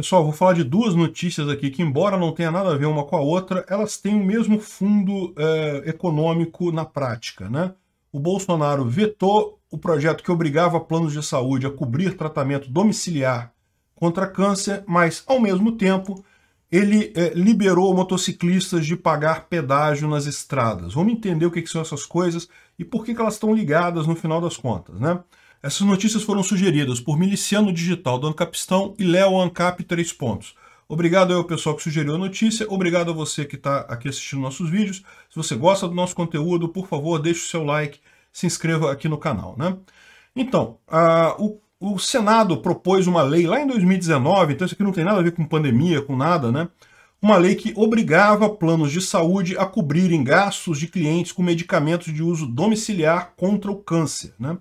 Pessoal, vou falar de duas notícias aqui que, embora não tenha nada a ver uma com a outra, elas têm o mesmo fundo eh, econômico na prática. Né? O Bolsonaro vetou o projeto que obrigava planos de saúde a cobrir tratamento domiciliar contra câncer, mas, ao mesmo tempo, ele eh, liberou motociclistas de pagar pedágio nas estradas. Vamos entender o que, que são essas coisas e por que, que elas estão ligadas no final das contas. Né? Essas notícias foram sugeridas por Miliciano Digital do Ancapistão e Léo Ancap 3 pontos. Obrigado ao pessoal que sugeriu a notícia, obrigado a você que está aqui assistindo nossos vídeos. Se você gosta do nosso conteúdo, por favor, deixe o seu like, se inscreva aqui no canal. Né? Então, a, o, o, Senado propôs uma lei lá em 2019, então isso aqui não tem nada a ver com pandemia, com nada, né? Uma lei que obrigava planos de saúde a cobrirem gastos de clientes com medicamentos de uso domiciliar contra o câncer, né?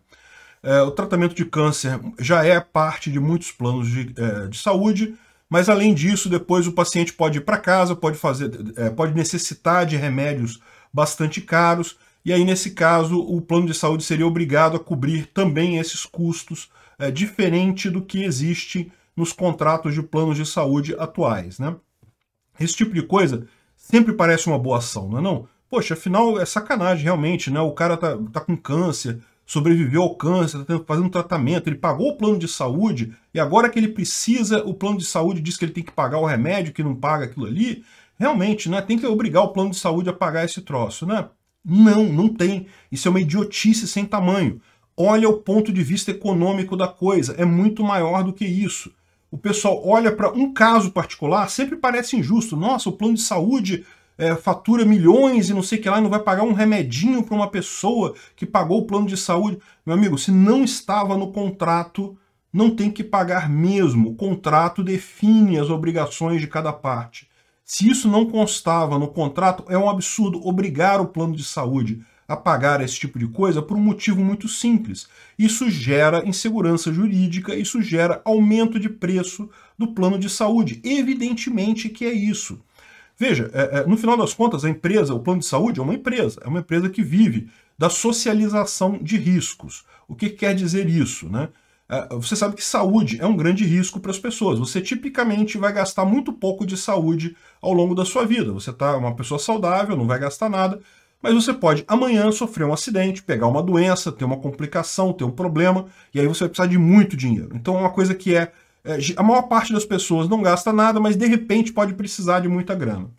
É, o tratamento de câncer já é parte de muitos planos de, é, de saúde, mas além disso, depois o paciente pode ir para casa, pode, fazer, é, pode necessitar de remédios bastante caros, e aí, nesse caso, o plano de saúde seria obrigado a cobrir também esses custos, é, diferente do que existe nos contratos de planos de saúde atuais. Né? Esse tipo de coisa sempre parece uma boa ação, não é não? Poxa, afinal é sacanagem realmente, né? O cara tá, tá com câncer, sobreviveu ao câncer, está fazendo tratamento, ele pagou o plano de saúde e agora que ele precisa, o plano de saúde diz que ele tem que pagar o remédio, que não paga aquilo ali. Realmente, né? Tem que obrigar o plano de saúde a pagar esse troço, né? Não, não tem. Isso é uma idiotice sem tamanho. Olha o ponto de vista econômico da coisa, é muito maior do que isso. O pessoal olha para um caso particular, sempre parece injusto. Nossa, o plano de saúde é, fatura milhões e não sei o que lá, não vai pagar um remedinho para uma pessoa que pagou o plano de saúde. Meu amigo, se não estava no contrato, não tem que pagar mesmo. O contrato define as obrigações de cada parte. Se isso não constava no contrato, é um absurdo obrigar o plano de saúde a pagar esse tipo de coisa por um motivo muito simples. Isso gera insegurança jurídica, isso gera aumento de preço do plano de saúde. Evidentemente que é isso. Veja, é, é, no final das contas, a empresa, o plano de saúde é uma empresa, é uma empresa que vive da socialização de riscos. O que quer dizer isso, né? É, você sabe que saúde é um grande risco para as pessoas. Você tipicamente vai gastar muito pouco de saúde ao longo da sua vida. Você está uma pessoa saudável, não vai gastar nada, mas você pode amanhã sofrer um acidente, pegar uma doença, ter uma complicação, ter um problema, e aí você vai precisar de muito dinheiro. Então é uma coisa que é é, a maior parte das pessoas não gasta nada, mas de repente pode precisar de muita grana.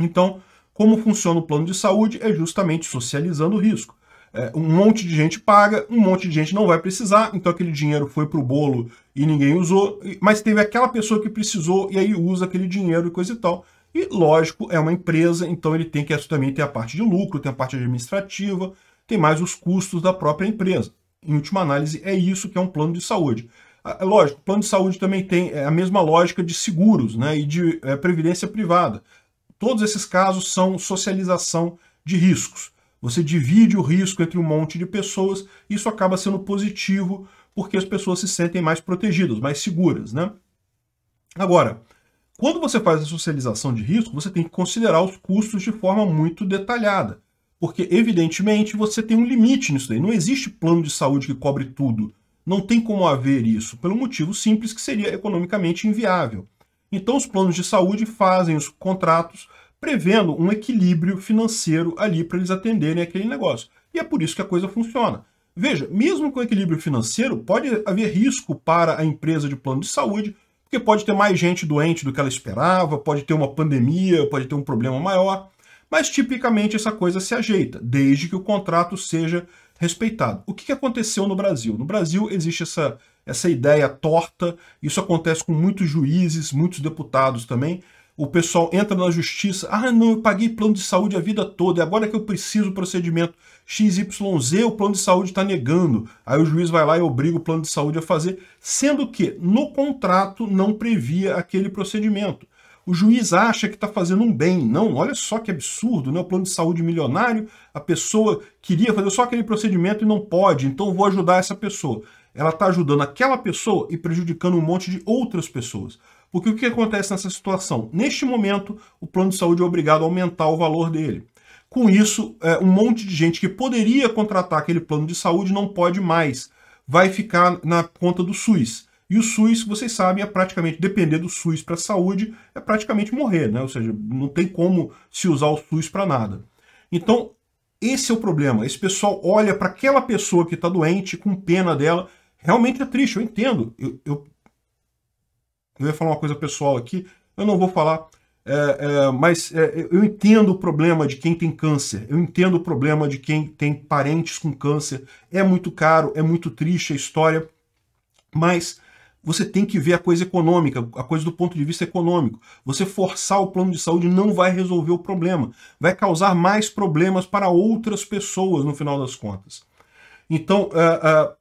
Então, como funciona o plano de saúde é justamente socializando o risco. É, um monte de gente paga, um monte de gente não vai precisar, então aquele dinheiro foi para o bolo e ninguém usou, mas teve aquela pessoa que precisou e aí usa aquele dinheiro e coisa e tal. E lógico, é uma empresa, então ele tem que é, também ter a parte de lucro, tem a parte administrativa, tem mais os custos da própria empresa. Em última análise, é isso que é um plano de saúde. Ah, é lógico, plano de saúde também tem é a mesma lógica de seguros né, e de é, previdência privada. Todos esses casos são socialização de riscos. Você divide o risco entre um monte de pessoas, isso acaba sendo positivo porque as pessoas se sentem mais protegidas, mais seguras. Né? Agora, quando você faz a socialização de risco, você tem que considerar os custos de forma muito detalhada, porque evidentemente você tem um limite nisso daí. Não existe plano de saúde que cobre tudo. Não tem como haver isso, pelo motivo simples que seria economicamente inviável. Então, os planos de saúde fazem os contratos prevendo um equilíbrio financeiro ali para eles atenderem aquele negócio. E é por isso que a coisa funciona. Veja, mesmo com equilíbrio financeiro, pode haver risco para a empresa de plano de saúde, porque pode ter mais gente doente do que ela esperava, pode ter uma pandemia, pode ter um problema maior. Mas tipicamente essa coisa se ajeita, desde que o contrato seja respeitado. O que, aconteceu no Brasil? No Brasil existe essa, essa ideia torta, isso acontece com muitos juízes, muitos deputados também. O pessoal entra na justiça, ah não, eu paguei plano de saúde a vida toda, e é agora que eu preciso do procedimento XYZ, o plano de saúde está negando. Aí o juiz vai lá e obriga o plano de saúde a fazer, sendo que no contrato não previa aquele procedimento. O juiz acha que está fazendo um bem. Não, olha só que absurdo, né? O plano de saúde milionário, a pessoa queria fazer só aquele procedimento e não pode, então vou ajudar essa pessoa. Ela está ajudando aquela pessoa e prejudicando um monte de outras pessoas. Porque o que acontece nessa situação? Neste momento, o plano de saúde é obrigado a aumentar o valor dele. Com isso, é, um monte de gente que poderia contratar aquele plano de saúde não pode mais. Vai ficar na conta do SUS. E o SUS, vocês sabem, é praticamente, depender do SUS para a saúde, é praticamente morrer, né? Ou seja, não tem como se usar o SUS para nada. Então, esse é o problema. Esse pessoal olha para aquela pessoa que está doente, com pena dela. Realmente é triste, eu entendo. Eu, eu, eu ia falar uma coisa pessoal aqui, eu não vou falar. É, é, mas é, eu entendo o problema de quem tem câncer, eu entendo o problema de quem tem parentes com câncer. É muito caro, é muito triste a história, mas você tem que ver a coisa econômica, a coisa do ponto de vista econômico. Você forçar o plano de saúde não vai resolver o problema. Vai causar mais problemas para outras pessoas, no final das contas. Então, uh, uh,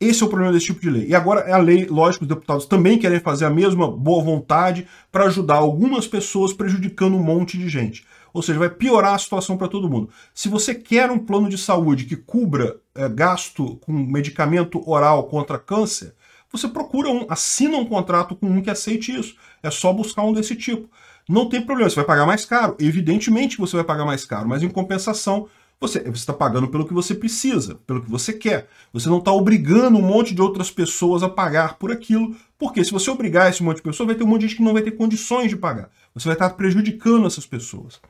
esse é o problema desse tipo de lei. E agora é a lei, lógico, os deputados também querem fazer a mesma boa vontade para ajudar algumas pessoas, prejudicando um monte de gente. Ou seja, vai piorar a situação para todo mundo. Se você quer um plano de saúde que cubra é, gasto com medicamento oral contra câncer, você procura um, assina um contrato com um que aceite isso. É só buscar um desse tipo. Não tem problema, você vai pagar mais caro. Evidentemente você vai pagar mais caro, mas em compensação, você está pagando pelo que você precisa, pelo que você quer. Você não está obrigando um monte de outras pessoas a pagar por aquilo, porque se você obrigar esse monte de pessoas, vai ter um monte de gente que não vai ter condições de pagar. Você vai estar tá prejudicando essas pessoas.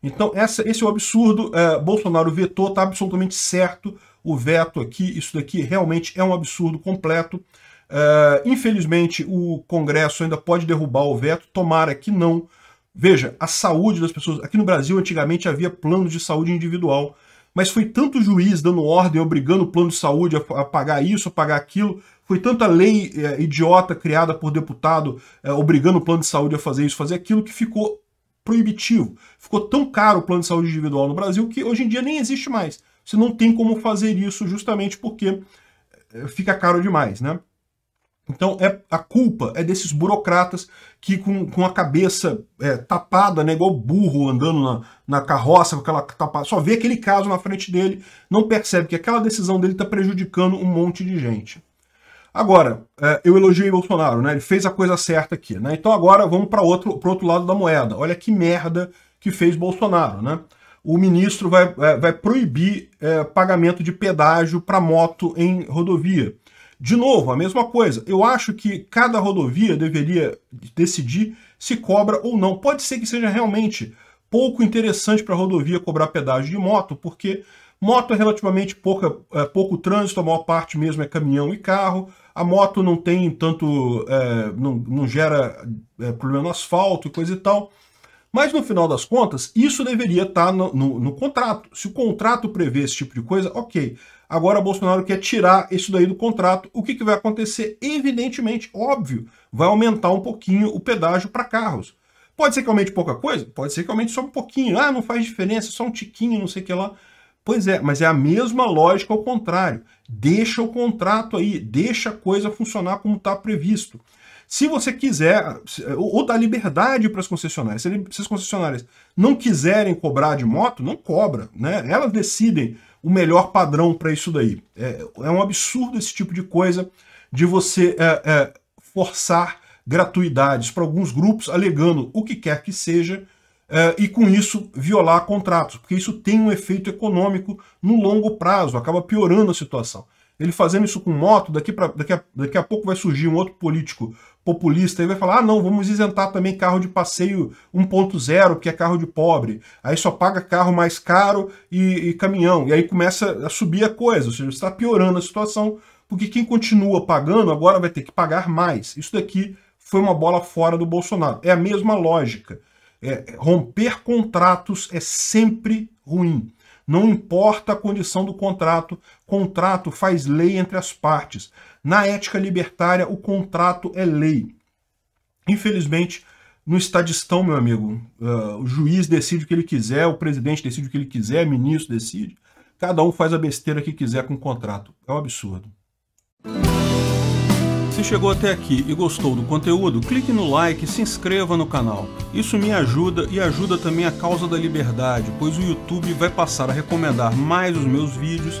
Então, essa, esse é o absurdo. É, Bolsonaro vetou, está absolutamente certo o veto aqui. Isso daqui realmente é um absurdo completo. Uh, infelizmente, o Congresso ainda pode derrubar o veto, tomara que não. Veja, a saúde das pessoas. Aqui no Brasil, antigamente havia plano de saúde individual, mas foi tanto juiz dando ordem, obrigando o plano de saúde a, a pagar isso, a pagar aquilo, foi tanta lei é, idiota criada por deputado é, obrigando o plano de saúde a fazer isso, fazer aquilo, que ficou proibitivo. Ficou tão caro o plano de saúde individual no Brasil que hoje em dia nem existe mais. Você não tem como fazer isso justamente porque fica caro demais, né? Então é, a culpa é desses burocratas que com, com a cabeça é, tapada, né, igual burro andando na, na carroça com aquela tapada, só vê aquele caso na frente dele, não percebe que aquela decisão dele está prejudicando um monte de gente. Agora, é, eu elogiei Bolsonaro, né? Ele fez a coisa certa aqui, né? Então agora vamos para outro outro lado da moeda. Olha que merda que fez Bolsonaro, né? O ministro vai, é, vai proibir é, pagamento de pedágio para moto em rodovia. De novo, a mesma coisa. Eu acho que cada rodovia deveria decidir se cobra ou não. Pode ser que seja realmente pouco interessante para a rodovia cobrar pedágio de moto, porque moto é relativamente pouca, é, pouco trânsito, a maior parte mesmo é caminhão e carro. A moto não tem tanto. É, não, não gera é, problema no asfalto e coisa e tal. Mas no final das contas, isso deveria estar tá no, no, no, contrato. Se o contrato prevê esse tipo de coisa, ok. Agora Bolsonaro quer tirar isso daí do contrato. O que, que vai acontecer? Evidentemente, óbvio, vai aumentar um pouquinho o pedágio para carros. Pode ser que aumente pouca coisa? Pode ser que aumente só um pouquinho. Ah, não faz diferença, só um tiquinho, não sei o que lá. Pois é, mas é a mesma lógica ao contrário. Deixa o contrato aí, deixa a coisa funcionar como está previsto. Se você quiser, eh, ou dá liberdade para as concessionárias. Se as concessionárias não quiserem cobrar de moto, não cobra, né? Elas decidem o melhor padrão para isso daí. É, é, um absurdo esse tipo de coisa de você é, é, forçar gratuidades para alguns grupos, alegando o que quer que seja, é, e com isso violar contratos, porque isso tem um efeito econômico no longo prazo, acaba piorando a situação ele fazendo isso com moto, daqui, pra, daqui, a, daqui a pouco vai surgir um outro político populista e vai falar: ah, não, vamos isentar também carro de passeio 1.0, porque é carro de pobre. Aí só paga carro mais caro e, e caminhão. E aí começa a subir a coisa, ou seja, está piorando a situação, porque quem continua pagando agora vai ter que pagar mais. Isso daqui foi uma bola fora do Bolsonaro. É a mesma lógica. É, romper contratos é sempre ruim. Não importa a condição do contrato, contrato faz lei entre as partes. Na ética libertária, o contrato é lei. Infelizmente, no estadistão, meu amigo, uh, o juiz decide o que ele quiser, o presidente decide o que ele quiser, o ministro decide. Cada um faz a besteira que quiser com o contrato. É um absurdo. Se chegou até aqui e gostou do conteúdo, clique no like e se inscreva no canal. Isso me ajuda e ajuda também a causa da liberdade, pois o YouTube vai passar a recomendar mais os meus vídeos